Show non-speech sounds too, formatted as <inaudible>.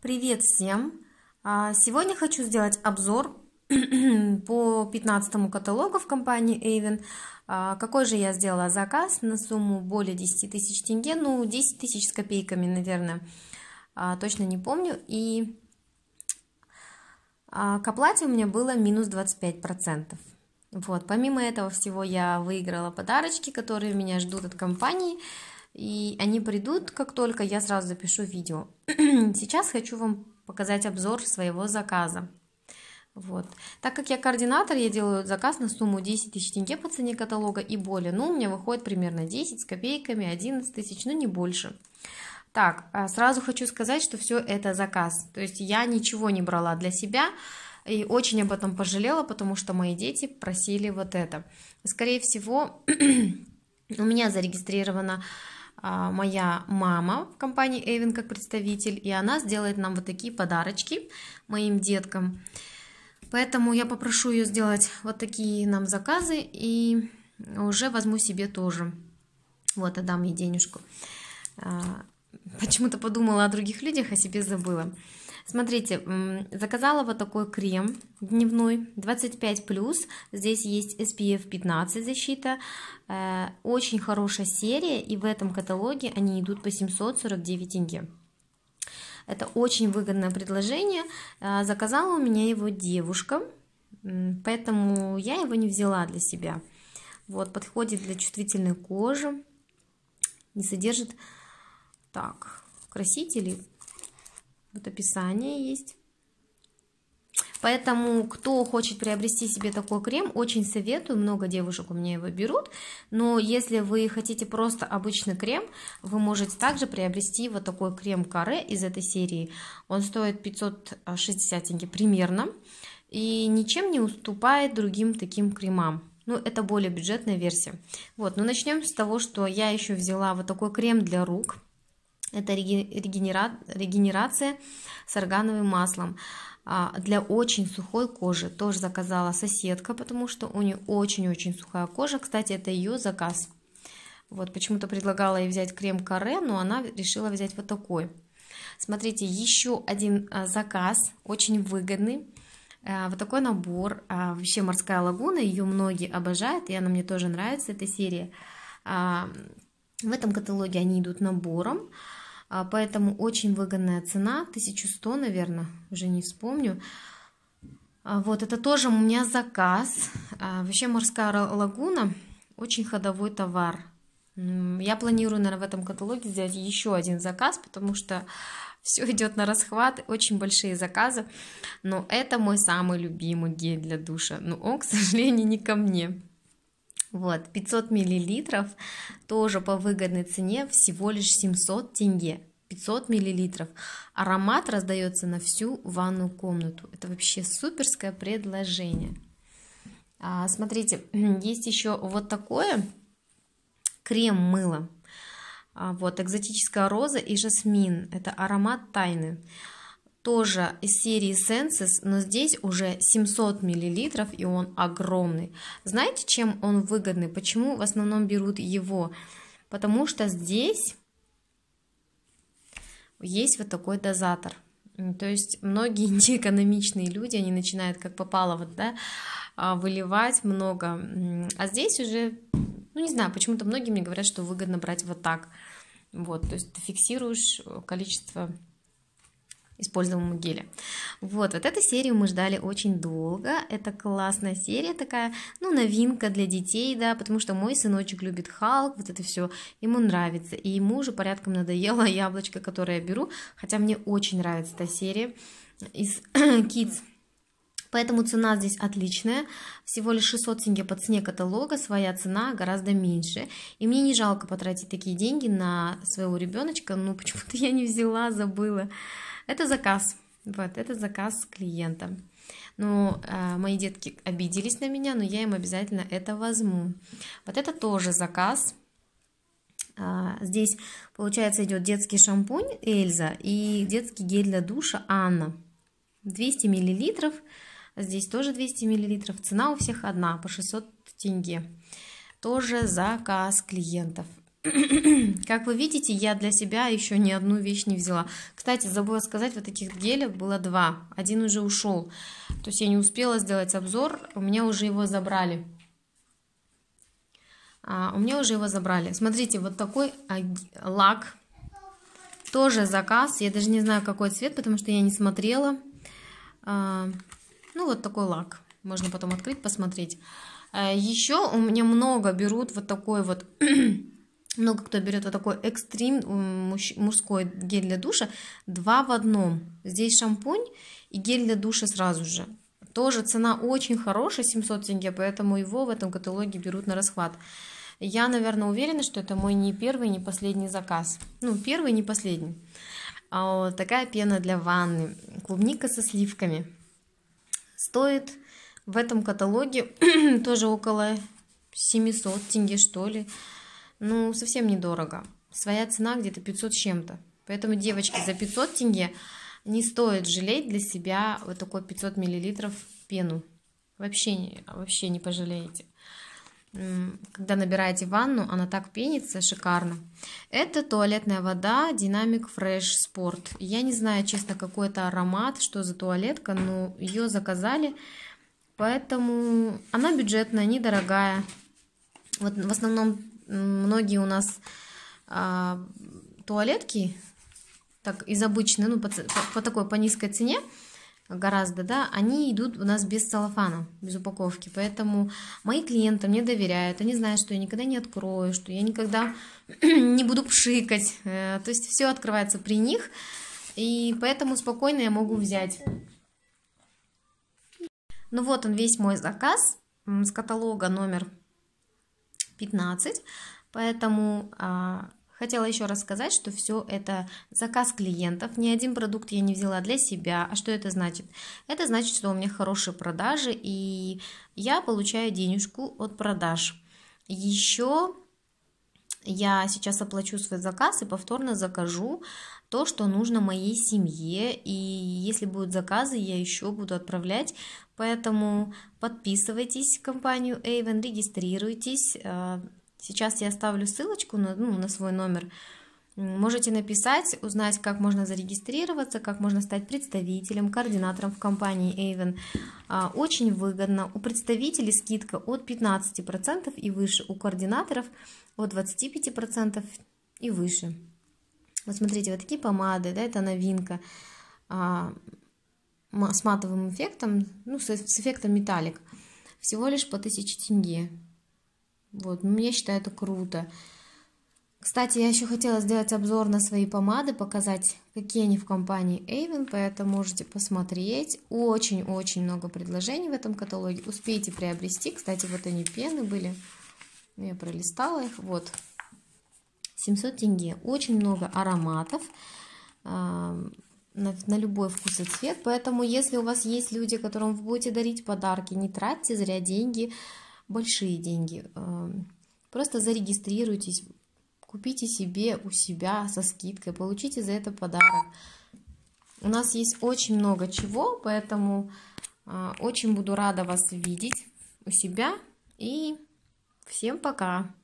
Привет всем! А, сегодня хочу сделать обзор <clears throat> по 15 каталогу в компании Avon. А, какой же я сделала заказ на сумму более 10 тысяч тенге, ну 10 тысяч с копейками, наверное, а, точно не помню. И к оплате у меня было минус 25%. Вот, помимо этого всего я выиграла подарочки, которые меня ждут от компании. И они придут, как только я сразу запишу видео. <clears throat> Сейчас хочу вам показать обзор своего заказа. Вот. Так как я координатор, я делаю заказ на сумму 10 тысяч тенге по цене каталога и более. Ну, у меня выходит примерно 10 с копейками, 11 тысяч, Ну, не больше. Так, а сразу хочу сказать, что все это заказ. То есть я ничего не брала для себя и очень об этом пожалела, потому что мои дети просили вот это. Скорее всего, <clears throat> у меня зарегистрирована а, моя мама в компании Эвен как представитель, и она сделает нам вот такие подарочки моим деткам. Поэтому я попрошу ее сделать вот такие нам заказы и уже возьму себе тоже. Вот, отдам ей денежку. А, почему-то подумала о других людях, а себе забыла. Смотрите, заказала вот такой крем дневной 25+. Здесь есть SPF 15 защита. Э, очень хорошая серия, и в этом каталоге они идут по 749 тенге. Это очень выгодное предложение. Э, заказала у меня его девушка, поэтому я его не взяла для себя. Вот, подходит для чувствительной кожи, не содержит... Так, красителей вот описание есть. Поэтому, кто хочет приобрести себе такой крем, очень советую. Много девушек у меня его берут. Но если вы хотите просто обычный крем, вы можете также приобрести вот такой крем каре из этой серии. Он стоит 560 тенге примерно. И ничем не уступает другим таким кремам. Ну, это более бюджетная версия. Вот, но начнем с того, что я еще взяла вот такой крем для рук это регенера... регенерация с органовым маслом а, для очень сухой кожи. Тоже заказала соседка, потому что у нее очень-очень сухая кожа. Кстати, это ее заказ. Вот почему-то предлагала ей взять крем каре, но она решила взять вот такой. Смотрите, еще один а, заказ, очень выгодный. А, вот такой набор. Вообще морская лагуна, ее многие обожают, и она мне тоже нравится, эта серия в этом каталоге они идут набором, а, поэтому очень выгодная цена, 1100, наверное, уже не вспомню. А, вот, это тоже у меня заказ. А, вообще морская лагуна очень ходовой товар. Я планирую, наверное, в этом каталоге сделать еще один заказ, потому что <laughs> все идет на расхват, очень большие заказы. Но это мой самый любимый гель для душа. Но он, к сожалению, не ко мне. Вот, 500 миллилитров тоже по выгодной цене всего лишь 700 тенге. 500 миллилитров. Аромат раздается на всю ванную комнату. Это вообще суперское предложение. А, смотрите, <clears throat> есть еще вот такое крем-мыло. А, вот, экзотическая роза и жасмин. Это аромат тайны тоже из серии Senses, но здесь уже 700 мл и он огромный. Знаете, чем он выгодный? Почему в основном берут его? Потому что здесь есть вот такой дозатор. То есть многие <laughs> неэкономичные люди, они начинают как попало вот, да, а, выливать много. А здесь уже, ну не знаю, почему-то многие мне говорят, что выгодно брать вот так. Вот, то есть ты фиксируешь э, количество используемому геле. Вот, вот эту серию мы ждали очень долго, это классная серия такая, ну, новинка для детей, да, потому что мой сыночек любит Халк, вот это все ему нравится, и ему уже порядком надоело <laughs> яблочко, которое я беру, хотя мне очень нравится эта серия из <clears throat> Kids Поэтому цена здесь отличная, всего лишь 600 тенге по цене каталога, своя цена гораздо меньше. И мне не жалко потратить такие деньги на своего ребеночка, ну почему-то я не взяла, забыла. Это заказ, вот, это заказ клиента. Ну, э, мои детки обиделись на меня, но я им обязательно это возьму. Вот это тоже заказ. Э, здесь, получается, идет детский шампунь Эльза и детский гель для душа Анна. 200 миллилитров. Здесь тоже 200 мл. Цена у всех одна, по 600 тенге. Тоже заказ клиентов. <clears throat> Как вы видите, я для себя еще ни одну вещь не взяла. Кстати, забыла сказать, вот таких гелей было два. Один уже ушел. То есть я не успела сделать обзор, у меня уже его забрали. А, у меня уже его забрали. Смотрите, вот такой а, лак. Тоже заказ. Я даже не знаю, какой цвет, потому что я не смотрела. А, ну, вот такой лак. Можно потом открыть, посмотреть. А, Еще у меня много берут вот такой вот <clears throat> много кто берет вот такой экстрим мужской гель для душа, два в одном. Здесь шампунь и гель для душа сразу же. Тоже цена очень хорошая, 700 тенге, поэтому его в этом каталоге берут на расхват. Я, наверное, уверена, что это мой не первый, не последний заказ. Ну, первый, не последний. А вот такая пена для ванны, клубника со сливками – Стоит в этом каталоге <clears throat> тоже около 700 тенге, что ли. Ну, совсем недорого. Своя цена где-то 500 с чем-то. Поэтому, девочки, за 500 тенге не стоит жалеть для себя вот такой 500 миллилитров пену. Вообще, вообще не пожалеете когда набираете ванну, она так пенится, шикарно. Это туалетная вода Dynamic Fresh Sport. Я не знаю, честно, какой это аромат, что за туалетка, но ее заказали, поэтому она бюджетная, недорогая. Вот в основном многие у нас а, туалетки так из обычной, ну по, по, по такой по низкой цене, гораздо, да, они идут у нас без целлофана, без упаковки. Поэтому мои клиенты мне доверяют, они знают, что я никогда не открою, что я никогда <clears throat> не буду пшикать. Э, то есть все открывается при них, и поэтому спокойно я могу взять. Ну вот он весь мой заказ с каталога номер 15, поэтому а, Хотела еще раз сказать, что все это заказ клиентов, ни один продукт я не взяла для себя. А что это значит? Это значит, что у меня хорошие продажи, и я получаю денежку от продаж. Еще я сейчас оплачу свой заказ и повторно закажу то, что нужно моей семье. И если будут заказы, я еще буду отправлять. Поэтому подписывайтесь в компанию Avon, регистрируйтесь. Э, Сейчас я оставлю ссылочку на, ну, на свой номер. Можете написать, узнать, как можно зарегистрироваться, как можно стать представителем, координатором в компании Avon. А, очень выгодно. У представителей скидка от 15% и выше, у координаторов от 25% и выше. Вот смотрите, вот такие помады, да, это новинка а, с матовым эффектом, ну, с эффектом металлик. Всего лишь по 1000 тенге. Вот, ну, я считаю это круто. Кстати, я еще хотела сделать обзор на свои помады, показать, какие они в компании Avon, поэтому можете посмотреть. Очень-очень много предложений в этом каталоге. Успейте приобрести. Кстати, вот они пены были. Я пролистала их. Вот. 700 тенге. Очень много ароматов а, на, на любой вкус и цвет. Поэтому, если у вас есть люди, которым вы будете дарить подарки, не тратьте зря деньги большие деньги. Эм, просто зарегистрируйтесь, купите себе у себя со скидкой, получите за это подарок. У нас есть очень много чего, поэтому э, очень буду рада вас видеть у себя. И всем пока!